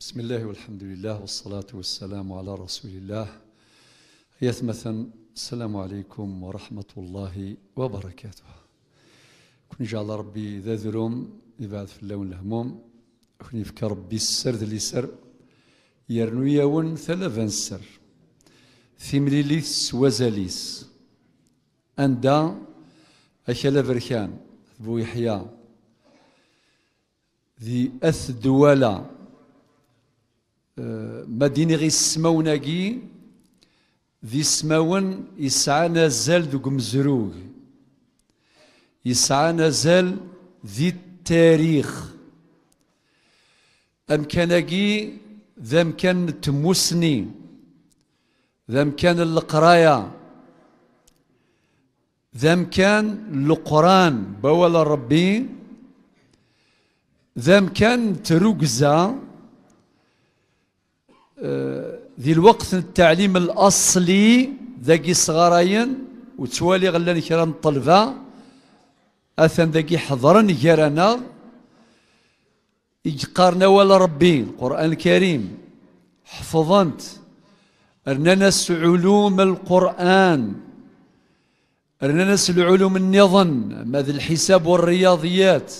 بسم الله والحمد لله والصلاة والسلام على رسول الله يثمثا السلام عليكم ورحمة الله وبركاته كن جعل ربي ذا ذروم يبعد في اللون الهموم كن يفكر ربي السر ذلي سر يرنو ون ثلاثا السر ثمليليس وزاليس أندا أكل فرخان بو يحيى ذي أث مدينة غي السماوناكي ذي السماون يسعى نزال دوك مزروق يسعى نزال ذي التاريخ أمكاناكي ذا مكان تموسني ذا مكان القراية ذا مكان القرآن بوال ربي ذا مكان تروكزا ذي الوقت التعليم الأصلي ذاكي صغارين وتوالي غلان كران الطلبة أثن ذاكي حضرا كرانا يقارنا ولا ربي القرآن الكريم حفظنت ارنانا علوم القرآن ارنانا العلوم النظم ماذا الحساب والرياضيات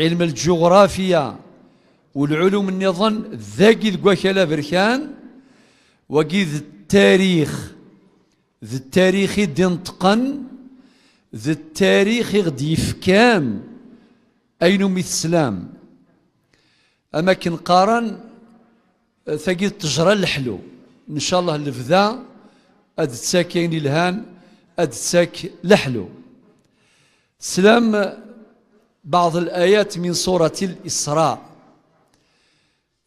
علم الجغرافيا والعلوم النظام ذاكي ذقواشالا بركان وكي ذا التاريخ ذا التاريخ دي نطقن ذا التاريخ غدي يفكام اينو السلام أما قارن ثقيل تجرى الحلو إن شاء الله الفذا أد ساكين الهان أد ساك لحلو سلام بعض الآيات من سورة الإسراء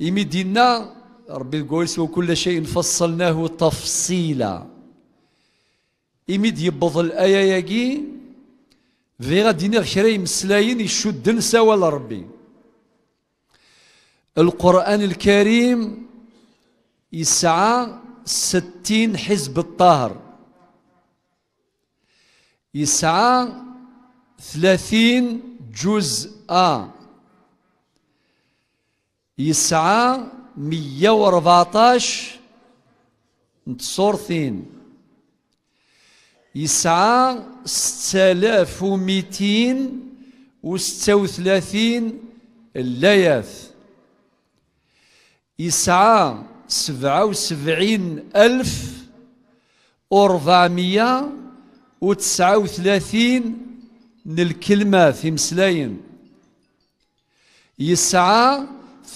إيمي دينا ربي يقول وكل شيء فصلناه تفصيلا إيمي ديبض الآية ياكي في غادي نير مسلاين يمسلاين يشدن سوا لربي القرآن الكريم يسعى ستين حزب الطاهر يسعى ثلاثين جزء يسعى مية ورباطاش نتصورثين يسعى ستلاف وميتين وستة وثلاثين اللايات يسعى سبعة وسبعين ألف وأربعمية وتسعة وثلاثين من الكلمة في مسلاين يسعى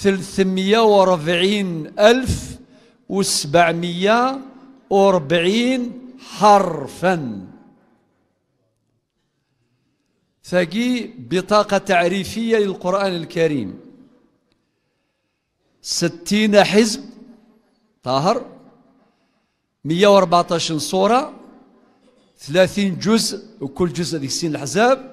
ثلثمية وربعين ألف وسبعمية وربعين حرفا ثقي بطاقة تعريفية للقرآن الكريم ستين حزب طاهر 114 صورة 30 جزء وكل جزء ذي 60 الحزاب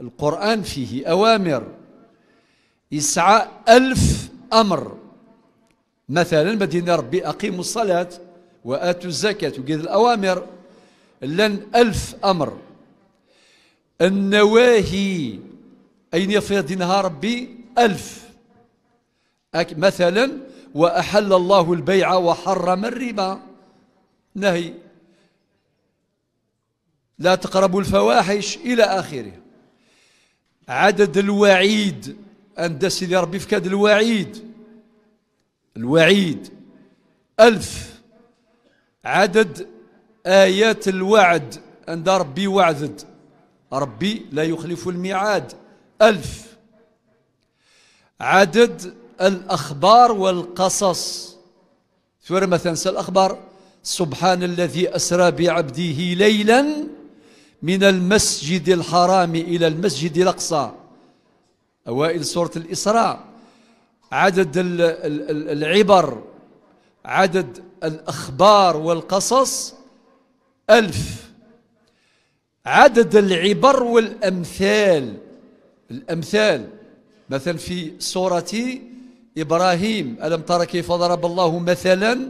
القرآن فيه أوامر يسعى ألف أمر مثلا بدينا ربي أقيموا الصلاة وآتوا الزكاة وقال الأوامر لن ألف أمر النواهي أين دينها ربي ألف مثلا وأحل الله البيع وحرم الربا نهي لا تقربوا الفواحش إلى آخره عدد الوعيد عند سيدي ربي في كاد الوعيد الوعيد ألف عدد آيات الوعد عند ربي وعدد ربي لا يخلف الميعاد ألف عدد الأخبار والقصص سورة مثلا الأخبار سبحان الذي أسرى بعبده ليلاً من المسجد الحرام إلى المسجد الأقصى أوائل سورة الإسراء عدد العبر عدد الأخبار والقصص ألف عدد العبر والأمثال الأمثال مثلا في سورة إبراهيم ألم ترى كيف ضرب الله مثلا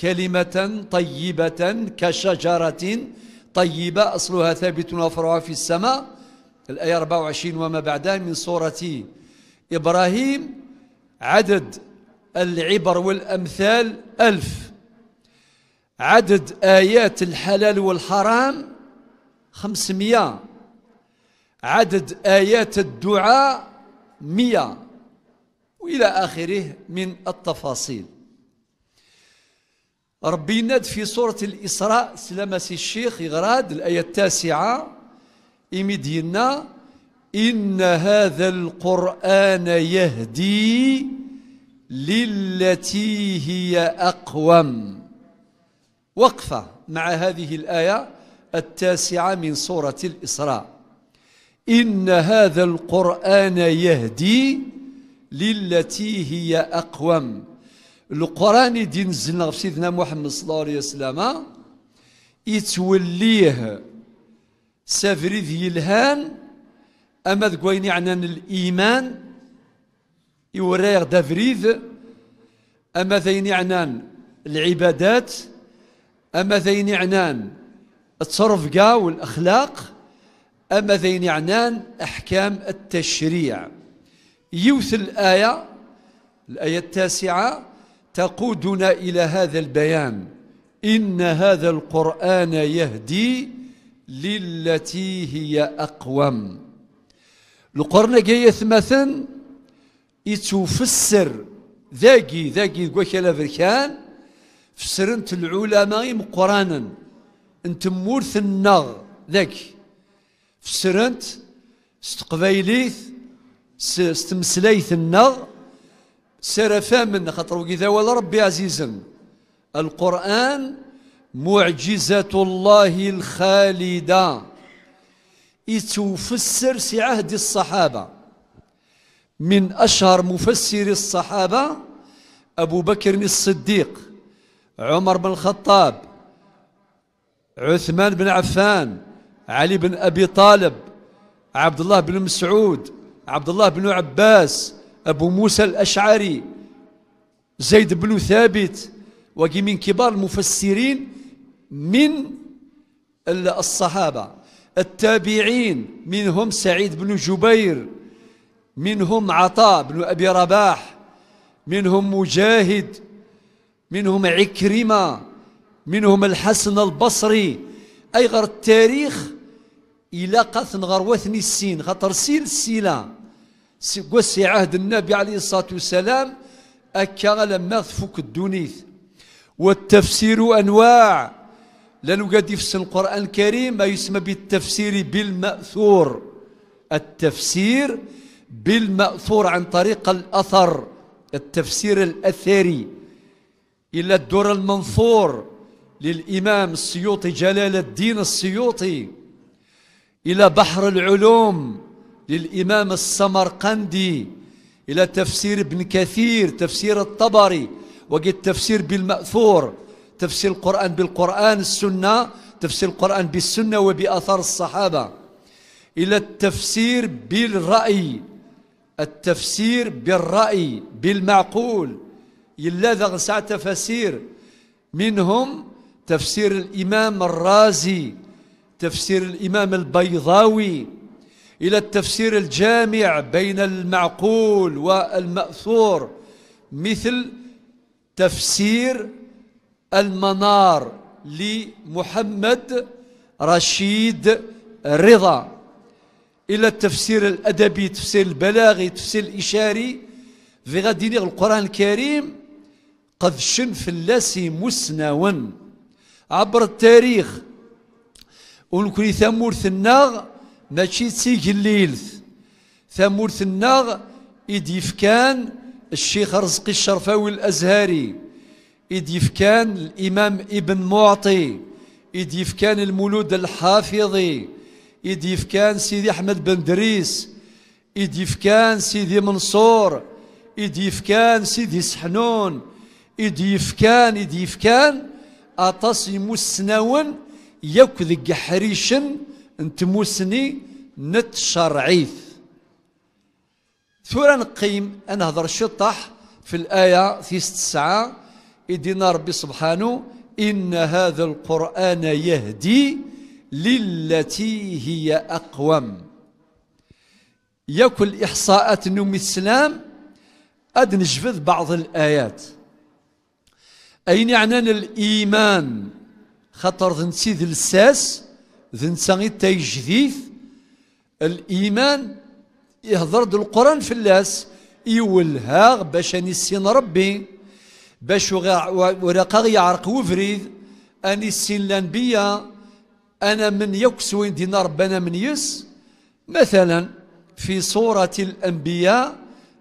كلمة طيبة كشجرة طيبة أصلها ثابت وفرعها في السماء الآية 24 وما بعدها من سورة إبراهيم عدد العبر والأمثال ألف عدد آيات الحلال والحرام خمسمية عدد آيات الدعاء مئة وإلى آخره من التفاصيل ربي يناد في سورة الإسراء سلامسي الشيخ يغراد الآية التاسعة إمدينا إن هذا القرآن يهدي للتي هي أقوم وقفة مع هذه الآية التاسعة من سورة الإسراء إن هذا القرآن يهدي للتي هي أقوم القران اللي نزلنا في سيدنا محمد صلى الله عليه وسلم يتوليه سافري ذي الهان اما ذكوين عنان الايمان يوريه دافريد اما ذين عنان العبادات اما ذين عنان الترفقه والاخلاق اما ذين عنان احكام التشريع يوث الايه الآية التاسعة تقودنا إلى هذا البيان إن هذا القرآن يهدي للتي هي أقوم القرن جاي مثلا يتفسر ذاقي ذاقي وكلا فركان فسرنت العلماء قرانا انت مورث النغ ذاك فسرنت استقبيليث استمسليث النغ سرفا من خاطر وكذا ولا ربي عزيزا القرآن معجزة الله الخالدة يتفسر في عهد الصحابة من أشهر مفسر الصحابة أبو بكر الصديق عمر بن الخطاب عثمان بن عفان علي بن أبي طالب عبد الله بن مسعود عبد الله بن عباس أبو موسى الأشعري زيد بن ثابت وقي من كبار المفسرين من الصحابة التابعين منهم سعيد بن جبير منهم عطاء بن أبي رباح منهم مجاهد منهم عكرمة منهم الحسن البصري أي غير التاريخ إلى قثن غروثني السين خطر سيل السيلة قوس عهد النبي عليه الصلاة والسلام أكا لما تفك الدنيس والتفسير أنواع لأنه قد يفسر القرآن الكريم ما يسمى بالتفسير بالمأثور التفسير بالمأثور عن طريق الأثر التفسير الأثري إلى الدور المنثور للإمام السيوطي جلال الدين السيوطي إلى بحر العلوم للإمام السمرقندي إلى تفسير ابن كثير تفسير الطبري وقد تفسير بالمأثور تفسير القرآن بالقرآن السنة تفسير القرآن بالسنة وبأثار الصحابة إلى التفسير بالرأي التفسير بالرأي بالمعقول إلا ذا ساعة منهم تفسير الإمام الرازي تفسير الإمام البيضاوي إلى التفسير الجامع بين المعقول والمأثور مثل تفسير المنار لمحمد رشيد رضا الى التفسير الادبي تفسير البلاغي تفسير الاشاري في غادي القران الكريم قد شن اللاسي مسنوا عبر التاريخ ونكري ثمور ثناغ ماشي تيجليلث ثمورتنا إديفكان الشيخ رزقي الشرفاوي الأزهري إديفكان الإمام ابن معطي إديفكان المولود الحافظي إديفكان سيدي أحمد بن دريس إديفكان سيدي منصور إديفكان سيدي سحنون إديفكان إديفكان أتصم السناون يكذق حريشن نتموسني نتشرعيث ثورا نقيم نهضر شطح في الآية في تسعة إدينا ربي سبحانه إن هذا القرآن يهدي للتي هي أقوم يكل إحصاءات نوم السلام أد نجفذ بعض الآيات أين يعنان الإيمان خطر ذن الساس ذن تاي تيجديث الإيمان يهضر القرآن في اللاس يولها باش نسين ربي باش وراقا يعرق وفريد أني السين الأنبياء أنا من يكسوين دينا ربنا من يس مثلا في سورة الأنبياء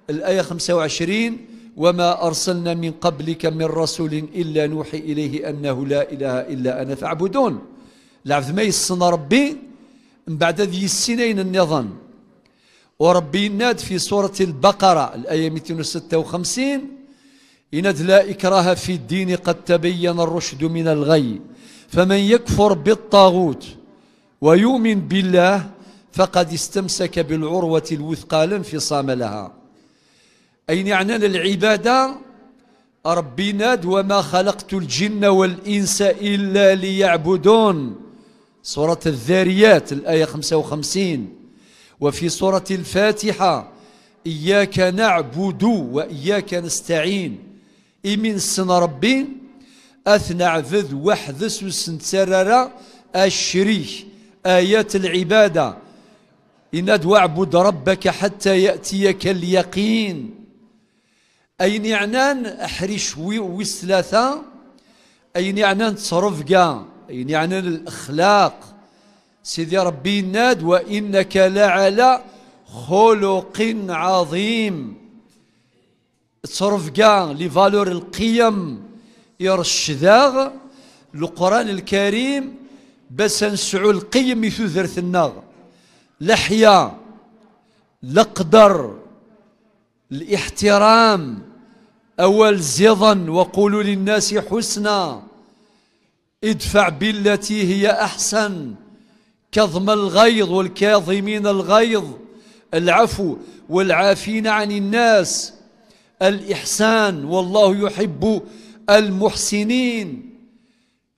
الآية 25 وما أرسلنا من قبلك من رسول إلا نوحي إليه أنه لا إله إلا أنا فاعبدون لعبد ما يسن ربي من بعد ذي السنين النظام وربي يناد في سورة البقرة الآية 256 إناد لا إكراه في الدين قد تبين الرشد من الغي فمن يكفر بالطاغوت ويؤمن بالله فقد استمسك بالعروة الوثقى لا انفصام لها أين يعني العبادة ربي ناد وما خلقت الجن والإنس إلا ليعبدون سورة الذاريات الآية 55 وفي سورة الفاتحة إياك نعبد وإياك نستعين من سن ربي أثنعبد وحدس سرر الشريح آيات العبادة إن واعبد ربك حتى يأتيك اليقين أين يعنان أحرش ويسلثة أين يعنان تصرف قام يعني عن الأخلاق سيدي ربي يناد وإنك لعلى خلق عظيم تصرف كاع لي فالور القيم يرشداغ القرآن الكريم بس نسعو القيم يثوثر النار لحيا لقدر الاحترام أول زيضا وقولوا للناس حسنا ادفع بالتي هي أحسن كظم الغيظ والكاظمين الغيظ العفو والعافين عن الناس الإحسان والله يحب المحسنين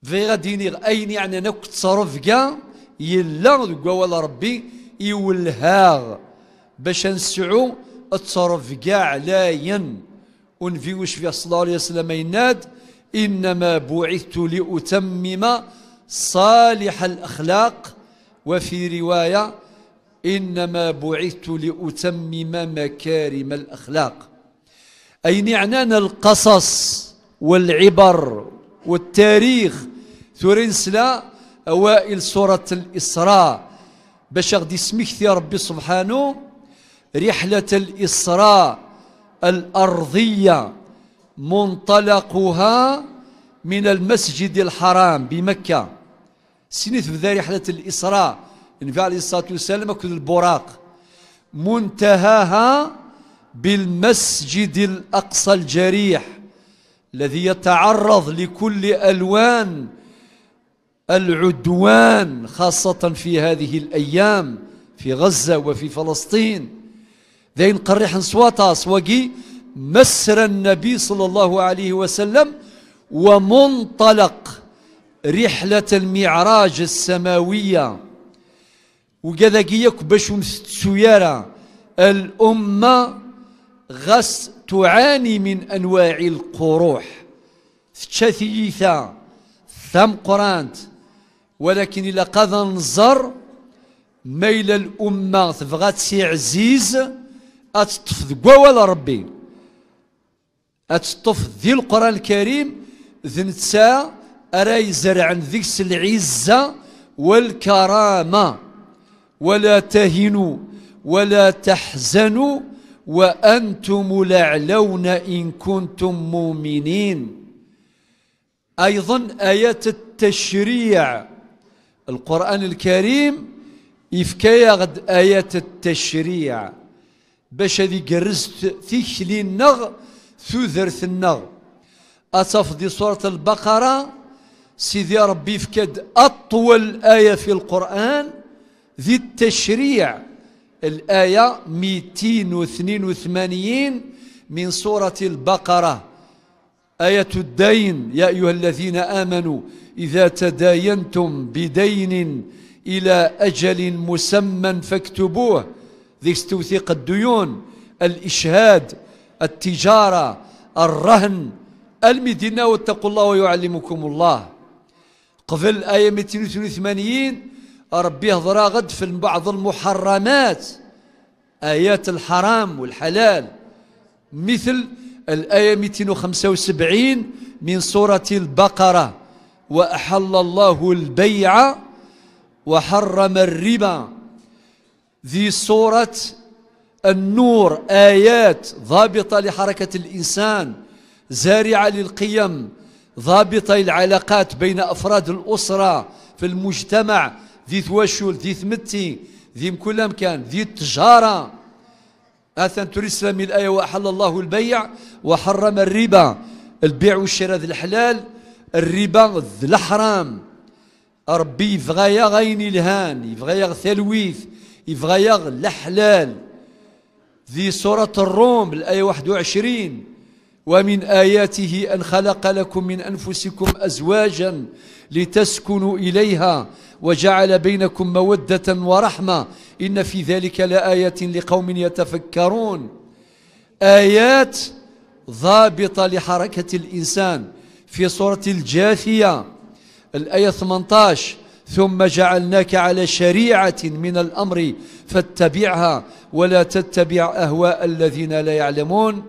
فيغا دينيغ أين يعني أنا كنت صرف كاع يلا قوال ربي يولهاغ باش نسعو التصرف كاع لاين ونفيوش في صلى الله عليه وسلم يناد إنما بعثت لأتمم صالح الأخلاق وفي رواية إنما بعثت لأتمم مكارم الأخلاق أي نعنان القصص والعبر والتاريخ ثورينسلا أوائل سورة الإسراء باش غادي يسمح يا ربي سبحانه رحلة الإسراء الأرضية منطلقها من المسجد الحرام بمكة في ذلك رحلة الإسراء النبي عليه الصلاة والسلام أكل البراق منتهاها بالمسجد الأقصى الجريح الذي يتعرض لكل ألوان العدوان خاصة في هذه الأيام في غزة وفي فلسطين ذين قريح صواتا صواقي مسر النبي صلى الله عليه وسلم ومنطلق رحلة المعراج السماوية وكذا كيك باش سيارة الأمة غس تعاني من أنواع القروح تشثيثة ثم قرانت ولكن إلى قضى نظر ميل الأمة تبغى سي عزيز أتطف قوال ربي أتطف ذي القرآن الكريم ذنتسا نتسا أرى يزرعن ذيك العزة والكرامة ولا تهنوا ولا تحزنوا وأنتم الأعلون إن كنتم مؤمنين أيضا آيات التشريع القرآن الكريم يفكايا غد آيات التشريع باش هذه قرزت ثيك لنغ ثوذرثنا أتفضي سورة البقرة سيدي ربي فكد أطول آية في القرآن ذي التشريع الآية 282 من سورة البقرة آية الدين يا أيها الذين آمنوا إذا تداينتم بدين إلى أجل مسمى فاكتبوه ذي توثيق الديون الإشهاد التجارة الرهن المدينة واتقوا الله ويعلمكم الله قبل آية 282 ربي هضرا غد في بعض المحرمات آيات الحرام والحلال مثل الآية 275 من سورة البقرة وأحل الله البيع وحرم الربا ذي سورة النور آيات ضابطة لحركة الإنسان زارعة للقيم ضابطة للعلاقات بين أفراد الأسرة في المجتمع ذي ثواشول ذي ثمتي ذي كل مكان ذي التجارة أثن ترسلم الآية وأحل الله البيع وحرم الربا البيع والشراء ذي الحلال الربا ذي الحرام ربي يبغى يغين الهان يبغى ثلويث يبغى الحلال ذي سورة الروم الآية 21 ومن آياته أن خلق لكم من أنفسكم أزواجا لتسكنوا إليها وجعل بينكم مودة ورحمة إن في ذلك لآيات لقوم يتفكرون آيات ضابطة لحركة الإنسان في سورة الجاثية الآية 18 ثم جعلناك على شريعة من الأمر فاتبعها ولا تتبع أهواء الذين لا يعلمون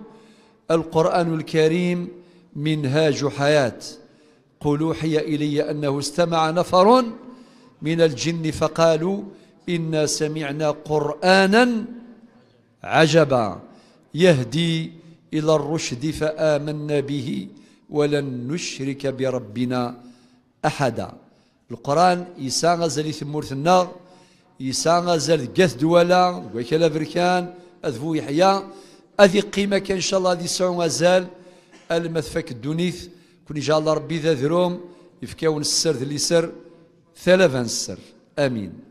القرآن الكريم منهاج حياة قل أوحي إلي أنه استمع نفر من الجن فقالوا إنا سمعنا قرآنا عجبا يهدي إلى الرشد فآمنا به ولن نشرك بربنا أحدا القرآن يسان غزل ثمورت النار يسان غزل قث دولا وكلا بركان أذفو يحيى أذي قيمة كان إن شاء الله ذي سعون غزال المثفك الدونيث كون إن شاء الله ربي ذا ذروم يفكاون السر ذي سر ثلاثا السر آمين